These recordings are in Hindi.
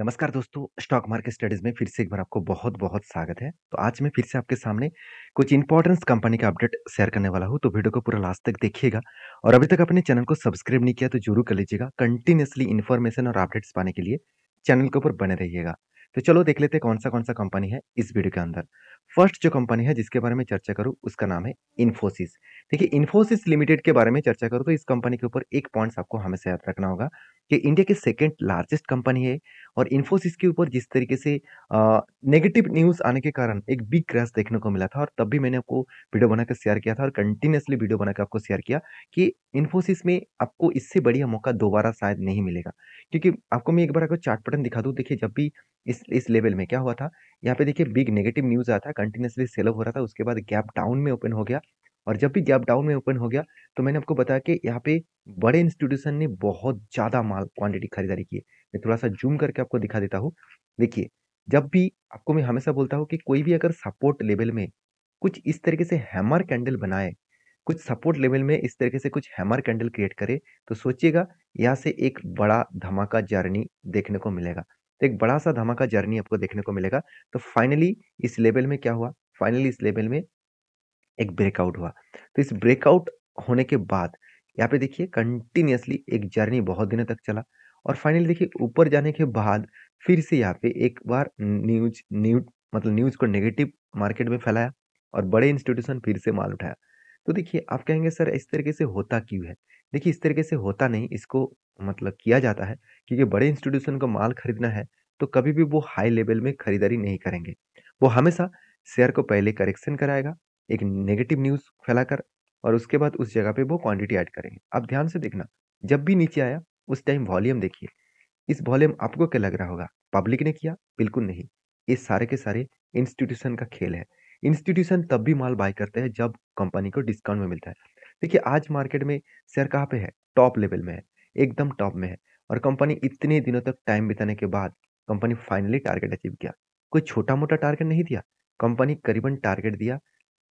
नमस्कार दोस्तों स्टॉक मार्केट स्टडीज में फिर से एक बार आपको बहुत बहुत स्वागत है तो आज मैं फिर से आपके सामने कुछ इंपॉर्टेंस कंपनी का अपडेट शेयर करने वाला हूँ तो वीडियो को पूरा लास्ट तक देखिएगा और अभी तक अपने चैनल को सब्सक्राइब नहीं किया तो जरूर कर लीजिएगा कंटिन्यूसली इन्फॉर्मेशन और अपडेट्स पाने के लिए चैनल के ऊपर बने रहिएगा तो चलो देख लेते हैं कौन सा कौन सा कंपनी है इस वीडियो के अंदर फर्स्ट जो कंपनी है जिसके बारे में चर्चा करूँ उसका नाम है इन्फोसिस देखिए इन्फोसिस लिमिटेड के बारे में चर्चा करूँ तो इस कंपनी के ऊपर एक पॉइंट आपको हमेशा याद रखना होगा कि इंडिया की सेकेंड लार्जेस्ट कंपनी है और इन्फोसिस के ऊपर जिस तरीके से नेगेटिव न्यूज़ आने के कारण एक बिग क्रैश देखने को मिला था और तब भी मैंने आपको वीडियो बनाकर शेयर किया था और कंटिन्यूसली वीडियो बनाकर आपको शेयर किया कि इन्फोसिस में आपको इससे बढ़िया मौका दोबारा शायद नहीं मिलेगा क्योंकि आपको मैं एक बार आपको चार्ट पैटर्न दिखा दूँ देखिए जब भी इस इस लेवल में क्या हुआ था यहाँ पे देखिए बिग नेगेटिव न्यूज़ आया था कंटिन्यूसली सेल हो रहा था उसके बाद गैप डाउन में ओपन हो गया और जब भी गैप डाउन में ओपन हो गया तो मैंने आपको बताया कि यहाँ पे बड़े इंस्टीट्यूशन ने बहुत ज़्यादा माल क्वांटिटी खरीदारी की है मैं थोड़ा सा जूम करके आपको दिखा देता हूँ देखिए जब भी आपको मैं हमेशा बोलता हूँ कि कोई भी अगर सपोर्ट लेवल में कुछ इस तरीके से हैमर कैंडल बनाए कुछ सपोर्ट लेवल में इस तरीके से कुछ हैमर कैंडल क्रिएट करे तो सोचिएगा यहाँ से एक बड़ा धमाका जर्नी देखने को मिलेगा तो एक बड़ा सा धमाका जर्नी आपको देखने को मिलेगा तो फाइनली इस लेवल में क्या हुआ फाइनली इस लेवल में एक ब्रेकआउट हुआ तो इस ब्रेकआउट होने के बाद यहाँ पे देखिए कंटिन्यूसली एक जर्नी बहुत दिनों तक चला और फाइनली देखिए ऊपर जाने के बाद फिर से यहाँ पे एक बार न्यूज न्यूज मतलब न्यूज को नेगेटिव मार्केट में फैलाया और बड़े इंस्टीट्यूशन फिर से माल उठाया तो देखिए आप कहेंगे सर इस तरीके से होता क्यों है देखिए इस तरीके से होता नहीं इसको मतलब किया जाता है क्योंकि बड़े इंस्टीट्यूशन को माल खरीदना है तो कभी भी वो हाई लेवल में खरीदारी नहीं करेंगे वो हमेशा शेयर को पहले करेक्शन कराएगा एक नेगेटिव न्यूज़ फैलाकर और उसके बाद उस जगह पे वो क्वांटिटी ऐड करेंगे आप ध्यान से देखना जब भी नीचे आया उस टाइम वॉल्यूम देखिए इस वॉल्यूम आपको क्या लग रहा होगा पब्लिक ने किया बिल्कुल नहीं ये सारे के सारे इंस्टीट्यूशन का खेल है इंस्टीट्यूशन तब भी माल बाय करते हैं जब कंपनी को डिस्काउंट में मिलता है देखिए आज मार्केट में शेयर कहाँ पे है टॉप लेवल में है एकदम टॉप में है और कंपनी इतने दिनों तक टाइम बिताने के बाद कंपनी फाइनली टारगेट अचीव किया कोई छोटा मोटा टारगेट नहीं दिया कंपनी करीबन टारगेट दिया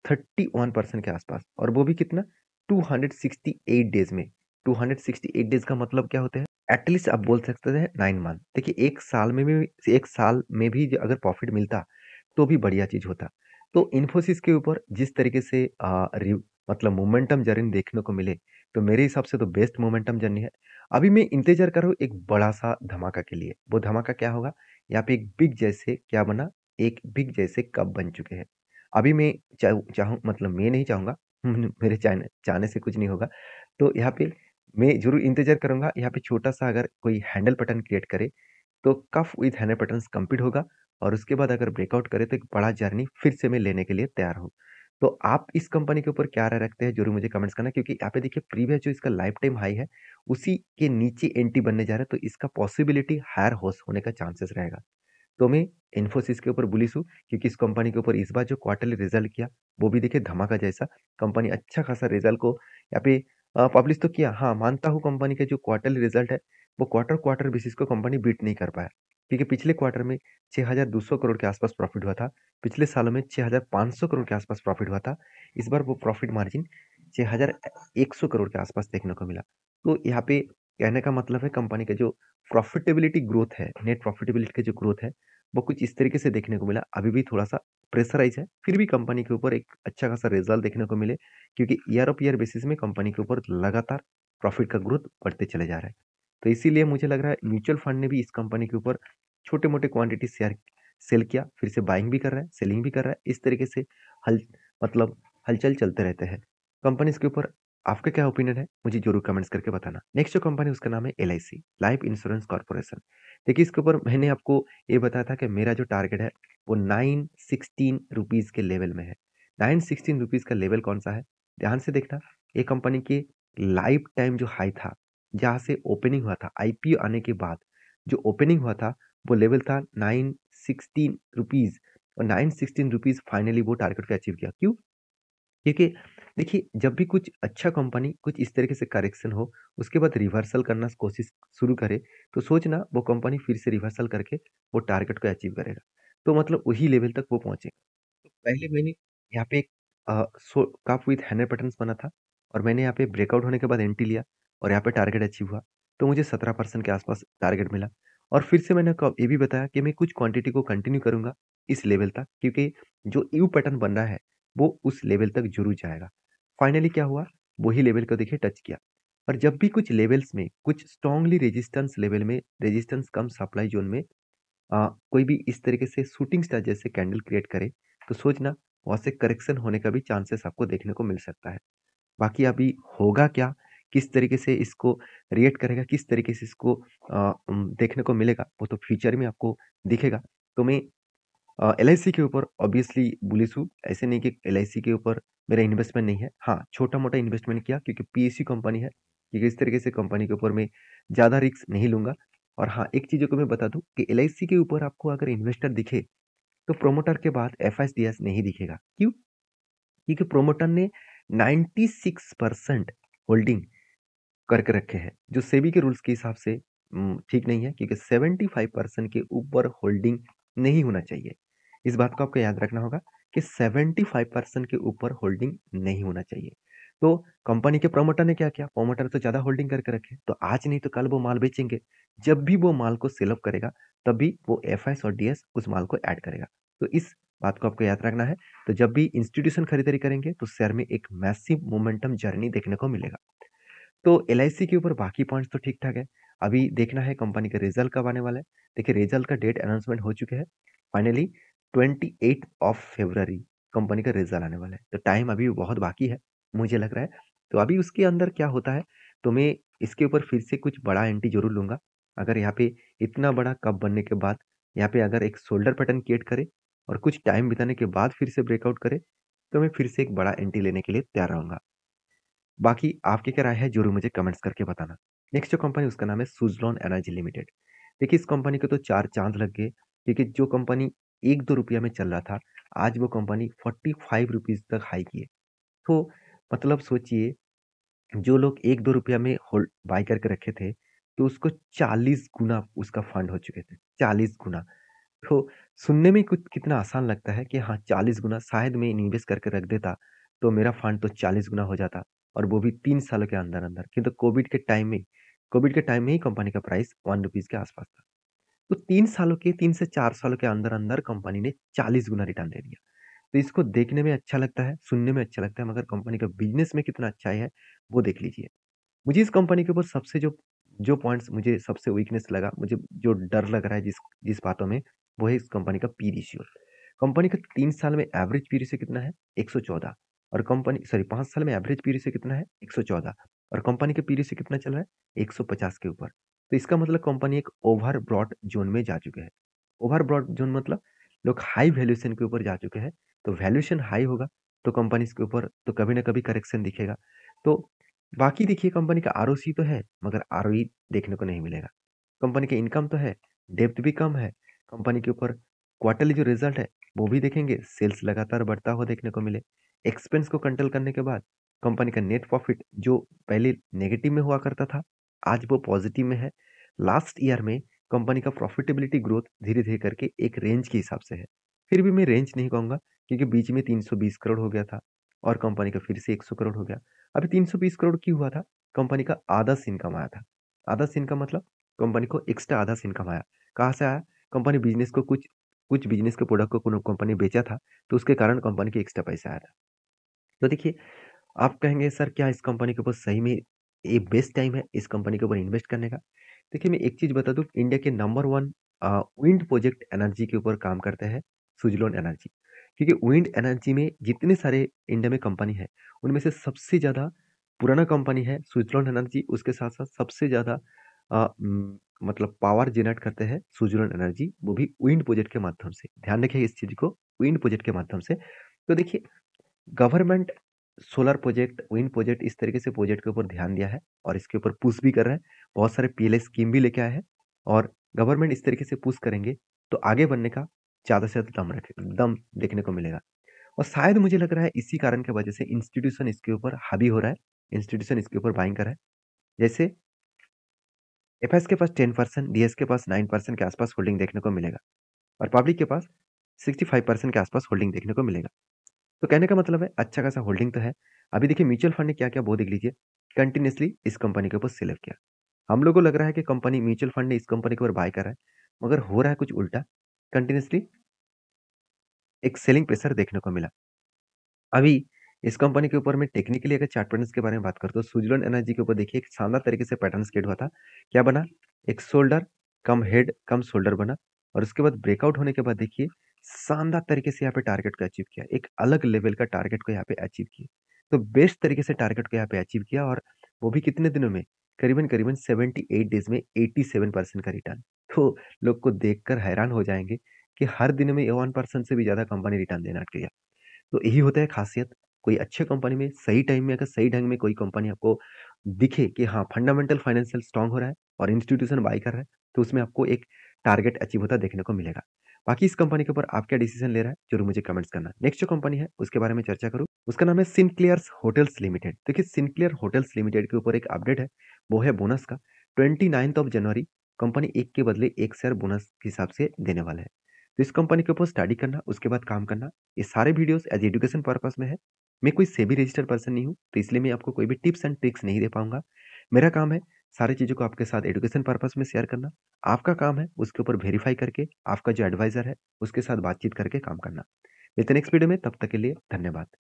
थर्टी वन परसेंट के आसपास और वो भी कितना two hundred sixty eight days में two hundred sixty eight days का मतलब क्या होता है एटलीस्ट आप बोल सकते हैं नाइन मंथ देखिए एक साल में भी एक साल में भी अगर प्रॉफिट मिलता तो भी बढ़िया चीज़ होता तो इन्फोसिस के ऊपर जिस तरीके से आ, मतलब मोमेंटम जर्नी देखने को मिले तो मेरे हिसाब से तो बेस्ट मोमेंटम जर्नी है अभी मैं इंतजार कर रहा हूँ एक बड़ा सा धमाका के लिए वो धमाका क्या होगा यहाँ पे एक बिग जैसे क्या बना एक बिग जैसे कप बन चुके हैं अभी मैं चाहूँ चाहूँ मतलब मैं नहीं चाहूँगा मेरे चाहने चाहने से कुछ नहीं होगा तो यहाँ पे मैं जरूर इंतजार करूँगा यहाँ पे छोटा सा अगर कोई हैंडल पैटर्न क्रिएट करे तो cup with handle pattern complete होगा और उसके बाद अगर ब्रेकआउट करे तो एक बड़ा जर्नी फिर से मैं लेने के लिए तैयार हूँ तो आप इस कंपनी के ऊपर क्या राय रखते हैं जरूर मुझे कमेंट्स करना क्योंकि यहाँ पे देखिए प्रीवियस जो इसका लाइफ टाइम हाई है उसी के नीचे एंट्री बनने जा रहा है तो इसका पॉसिबिलिटी हायर होस होने का चांसेस रहेगा तो मैं इन्फोसिस के ऊपर बुलिस हूँ क्योंकि इस कंपनी के ऊपर इस बार जो क्वार्टरली रिजल्ट किया वो भी देखे धमाका जैसा कंपनी अच्छा खासा रिजल्ट को यहाँ पे पब्लिश तो किया हाँ मानता हूँ कंपनी का जो क्वार्टरली रिजल्ट है वो क्वार्टर क्वार्टर बेसिस को कंपनी बीट नहीं कर पाया क्योंकि पिछले क्वार्टर में सौ करोड़ के आसपास प्रॉफिट हुआ था पिछले सालों में सौ करोड़ के आसपास प्रॉफिट हुआ था इस बार वो प्रॉफिट मार्जिन सौ करोड़ के आसपास देखने को मिला तो यहाँ पे कहने का मतलब है कंपनी का जो प्रॉफिटेबिलिटी ग्रोथ है नेट प्रॉफिटेबिलिटी का जो ग्रोथ है वो कुछ इस तरीके से देखने को मिला अभी भी थोड़ा सा प्रेशराइज है फिर भी कंपनी के ऊपर एक अच्छा खासा रिजल्ट देखने को मिले क्योंकि ईयर ऑफ ईयर बेसिस में कंपनी के ऊपर लगातार प्रॉफिट का ग्रोथ बढ़ते चले जा रहा है तो इसीलिए मुझे लग रहा है म्यूचुअल फंड ने भी इस कंपनी के ऊपर छोटे मोटे क्वांटिटी शेयर सेल किया फिर से बाइंग भी कर रहा है सेलिंग भी कर रहा है इस तरीके से हल मतलब हलचल चलते रहते हैं कंपनीज के ऊपर आपका क्या ओपिनियन है मुझे जरूर कमेंट्स करके बताना नेक्स्ट जो कंपनी उसका नाम है एल लाइफ इंश्योरेंस कॉरपोरेशन देखिए इसके ऊपर मैंने आपको ये बताया था कि मेरा जो टारगेट है वो नाइन सिक्सटीन रुपीज़ के लेवल में है नाइन सिक्सटीन रुपीज़ का लेवल कौन सा है ध्यान से देखना ये कंपनी के लाइफ टाइम जो हाई था जहाँ से ओपनिंग हुआ था आई आने के बाद जो ओपनिंग हुआ था वो लेवल था नाइन सिक्सटीन रुपीज़ और नाइन सिक्सटीन रुपीज़ फाइनली वो टारगेट को अचीव किया क्यों क्योंकि देखिए जब भी कुछ अच्छा कंपनी कुछ इस तरीके से करेक्शन हो उसके बाद रिवर्सल करना कोशिश शुरू करे तो सोचना वो कंपनी फिर से रिवर्सल करके वो टारगेट को अचीव करेगा तो मतलब वही लेवल तक वो पहुँचेगा तो पहले मैंने यहाँ पे एक सो काप विथ हैंडर पैटर्न बना था और मैंने यहाँ पे ब्रेकआउट होने के बाद एंट्री लिया और यहाँ पे टारगेट अचीव हुआ तो मुझे सत्रह परसेंट के आसपास टारगेट मिला और फिर से मैंने ये भी बताया कि मैं कुछ क्वांटिटी को कंटिन्यू करूँगा इस लेवल तक क्योंकि जो यू पैटर्न बन रहा है वो उस लेवल तक जरूर जाएगा फाइनली क्या हुआ वही लेवल को देखिए टच किया और जब भी कुछ लेवल्स में कुछ स्ट्रांगली रेजिस्टेंस लेवल में रेजिस्टेंस कम सप्लाई जोन में आ, कोई भी इस तरीके से शूटिंग स्टार जैसे कैंडल क्रिएट करे तो सोचना वहाँ से करेक्शन होने का भी चांसेस आपको देखने को मिल सकता है बाकी अभी होगा क्या किस तरीके से इसको रिएक्ट करेगा किस तरीके से इसको आ, देखने को मिलेगा वो तो फ्यूचर में आपको दिखेगा तो मैं एल के ऊपर ऑब्वियसली बुलिस हूँ ऐसे नहीं कि एल के ऊपर मेरा इन्वेस्टमेंट नहीं है हाँ छोटा मोटा इन्वेस्टमेंट किया क्योंकि पी कंपनी है क्योंकि इस तरीके से कंपनी के ऊपर मैं ज़्यादा रिक्स नहीं लूँगा और हाँ एक चीज़ को मैं बता दूँ कि एल के ऊपर आपको अगर इन्वेस्टर दिखे तो प्रोमोटर के बाद एफ नहीं दिखेगा क्यों क्योंकि प्रोमोटर ने 96 परसेंट होल्डिंग करके रखे हैं जो सेबी के रूल्स के हिसाब से ठीक नहीं है क्योंकि 75 परसेंट के ऊपर होल्डिंग नहीं होना चाहिए इस बात को आपको याद रखना होगा कि 75 परसेंट के ऊपर होल्डिंग नहीं होना चाहिए तो कंपनी के प्रमोटर ने क्या किया प्रमोटर तो ज़्यादा होल्डिंग करके रखे तो आज नहीं तो कल वो माल बेचेंगे जब भी वो माल को सेलअप करेगा तभी वो एफ और डी उस माल को ऐड करेगा तो इस बात को आपको याद रखना है तो जब भी इंस्टीट्यूशन खरीदारी करेंगे तो शेयर में एक मैसिव मोमेंटम जर्नी देखने को मिलेगा तो एल के ऊपर बाकी पॉइंट्स तो ठीक ठाक है अभी देखना है कंपनी का रिजल्ट कब आने वाला है देखिए रिजल्ट का डेट अनाउंसमेंट हो चुके हैं finally twenty eight of February company का रिजल्ट आने वाला है तो टाइम अभी बहुत बाकी है मुझे लग रहा है तो अभी उसके अंदर क्या होता है तो मैं इसके ऊपर फिर से कुछ बड़ा एंट्री जरूर लूँगा अगर यहाँ पे इतना बड़ा कप बनने के बाद यहाँ पे अगर एक शोल्डर पैटर्न क्रिएट करे और कुछ टाइम बिताने के बाद फिर से ब्रेकआउट करे तो मैं फिर से एक बड़ा एंट्री लेने के लिए तैयार रहूँगा बाकी आपकी क्या राय है जरूर मुझे कमेंट्स करके बताना नेक्स्ट जो कंपनी उसका नाम है सुजलॉन एनर्जी लिमिटेड देखिए इस कंपनी के तो चार चांद लग गए क्योंकि जो कंपनी एक दो रुपया में चल रहा था आज वो कंपनी फोर्टी फाइव रुपीज़ तक हाई किए तो मतलब सोचिए जो लोग एक दो रुपया में होल्ड बाई करके रखे थे तो उसको चालीस गुना उसका फंड हो चुके थे चालीस गुना तो सुनने में कुछ कितना आसान लगता है कि हाँ चालीस गुना शायद मैं इन्वेस्ट करके रख देता तो मेरा फंड तो चालीस गुना हो जाता और वो भी तीन सालों के अंदर अंदर किंतु कोविड के टाइम में कोविड के टाइम में ही कंपनी का प्राइस वन रुपीज़ के आसपास था तो तीन सालों के तीन से चार सालों के अंदर अंदर कंपनी ने चालीस गुना रिटर्न दे दिया तो इसको देखने में अच्छा लगता है सुनने में अच्छा लगता है मगर कंपनी का बिजनेस में कितना अच्छा है वो देख लीजिए मुझे इस कंपनी के ऊपर सबसे जो जो पॉइंट्स मुझे सबसे वीकनेस लगा मुझे जो डर लग रहा है जिस जिस बातों में वो है इस कंपनी का पी रेशियो कंपनी का तीन साल में एवरेज पी रेशियो कितना है चौदह और कंपनी सॉरी पाँच साल में एवरेज पी रेशियो कितना है चौदह और कंपनी का पी रेशियो कितना चल रहा है पचास के ऊपर तो इसका मतलब कंपनी एक ओवर ब्रॉड जोन में जा चुके हैं ओवर ब्रॉड जोन मतलब लोग हाई वैल्यूएशन के ऊपर जा चुके हैं तो वैल्यूएशन हाई होगा तो कंपनीज के ऊपर तो कभी ना कभी करेक्शन दिखेगा तो बाकी देखिए कंपनी का आर तो है मगर आर e देखने को नहीं मिलेगा कंपनी का इनकम तो है डेप्थ भी कम है कंपनी के ऊपर क्वार्टरली जो रिजल्ट है वो भी देखेंगे सेल्स लगातार बढ़ता हुआ देखने को मिले एक्सपेंस को कंट्रोल करने के बाद कंपनी का नेट प्रॉफिट जो पहले नेगेटिव में हुआ करता था आज वो पॉजिटिव में है लास्ट ईयर में कंपनी का प्रॉफिटेबिलिटी ग्रोथ धीरे धीरे करके एक रेंज के हिसाब से है फिर भी मैं रेंज नहीं कहूँगा क्योंकि बीच में 320 करोड़ हो गया था और कंपनी का फिर से 100 करोड़ हो गया अभी 320 करोड़ क्यों हुआ था कंपनी का आधा सिन कमाया था आधा सिन का मतलब कंपनी को एक्स्ट्रा आधा सिन कमाया कहाँ से आया कंपनी बिजनेस को कुछ कुछ बिजनेस के प्रोडक्ट को कंपनी बेचा था तो उसके कारण कंपनी के एक्स्ट्रा पैसा आया था तो देखिए आप कहेंगे सर क्या इस कंपनी के ऊपर सही में ये बेस्ट टाइम है इस कंपनी के ऊपर इन्वेस्ट करने का देखिए मैं एक चीज़ बता दूँ इंडिया के number one wind project energy के ऊपर काम करते हैं सुजलोन एनर्जी क्योंकि विंड एनर्जी में जितने सारे इंडिया में कंपनी है उनमें से सबसे ज़्यादा पुराना कंपनी है सुजलोन एनर्जी उसके साथ साथ सबसे ज़्यादा मतलब पावर जेनरेट करते हैं सुजलोन एनर्जी वो भी विंड प्रोजेक्ट के माध्यम से ध्यान रखिए इस चीज़ को विंड प्रोजेक्ट के माध्यम से तो देखिए government solar project wind project इस तरीके से प्रोजेक्ट के ऊपर ध्यान दिया है और इसके ऊपर पुश भी कर रहे हैं बहुत सारे पी स्कीम भी लेके आए हैं और गवर्नमेंट इस तरीके से पुश करेंगे तो आगे बढ़ने का ज़्यादा से ज़्यादा दम रखे दम देखने को मिलेगा और शायद मुझे लग रहा है इसी कारण के वजह से इंस्टीट्यूशन इसके ऊपर हावी हो रहा है इंस्टीट्यूशन इसके ऊपर बाइंग कर रहा है जैसे एफ के पास टेन परसेंट डी के पास नाइन परसेंट के आसपास होल्डिंग देखने को मिलेगा और पब्लिक के पास सिक्सटी फाइव परसेंट के आसपास होल्डिंग देखने को मिलेगा तो कहने का मतलब है अच्छा खासा होल्डिंग तो है अभी देखिए म्यूचुअल फंड ने क्या क्या वो देख लीजिए कंटिन्यूसली इस कंपनी के ऊपर सिलेक्ट किया हम लोग को लग रहा है कि कंपनी म्यूचुअल फंड ने इस कंपनी के ऊपर बाय करा है मगर हो रहा है कुछ उल्टा कंटिन्यूसली एक सेलिंग प्रेशर देखने को मिला अभी इस कंपनी के ऊपर मैं टेक्निकली अगर चार्ट पैटर्न्स के बारे में बात करता हूँ सुजलन एनर्जी के ऊपर देखिए एक शानदार तरीके से पैटर्न क्रिएट हुआ था क्या बना एक shoulder cum head cum shoulder बना और उसके बाद ब्रेकआउट होने के बाद देखिए शानदार तरीके से यहाँ पे टारगेट को अचीव किया एक अलग लेवल का टारगेट को यहाँ पे अचीव किया तो बेस्ट तरीके से टारगेट को यहाँ पे अचीव किया और वो भी कितने दिनों में करीबन करीबन सेवेंटी एट डेज में एट्टी सेवन परसेंट का रिटर्न तो लोग को देखकर हैरान हो जाएंगे कि हर दिन में वन परसेंट से भी ज़्यादा कंपनी रिटर्न देना गया तो यही होता है खासियत कोई अच्छे कंपनी में सही टाइम में अगर सही ढंग में कोई कंपनी आपको दिखे कि हाँ फंडामेंटल फाइनेंशियल स्ट्रांग हो रहा है और इंस्टीट्यूशन बाई कर रहा है तो उसमें आपको एक टारगेट अचीव होता देखने को मिलेगा बाकी इस कंपनी के ऊपर आप क्या डिसीजन ले रहा है जरूर मुझे कमेंट्स करना नेक्स्ट जो कंपनी है उसके बारे में चर्चा करूँ उसका नाम है सिनक्लियर्स होटल्स लिमिटेड देखिए सिनक्लियर होटल्स लिमिटेड के ऊपर एक अपडेट है वो है बोनस का twenty ninth of January company एक के बदले एक शेयर बोनस के हिसाब से देने वाला है तो इस कंपनी के ऊपर स्टडी करना उसके बाद काम करना ये सारे वीडियोस एज एजुकेशन पर्पस में है मैं कोई सेबी रजिस्टर्ड पर्सन नहीं हूँ तो इसलिए मैं आपको कोई भी टिप्स एंड ट्रिक्स नहीं दे पाऊंगा मेरा काम है सारी चीज़ों को आपके साथ एडुकेशन पर्पस में शेयर करना आपका काम है उसके ऊपर वेरीफाई करके आपका जो एडवाइज़र है उसके साथ बातचीत करके काम करना मिलते नेक्स्ट वीडियो में तब तक के लिए धन्यवाद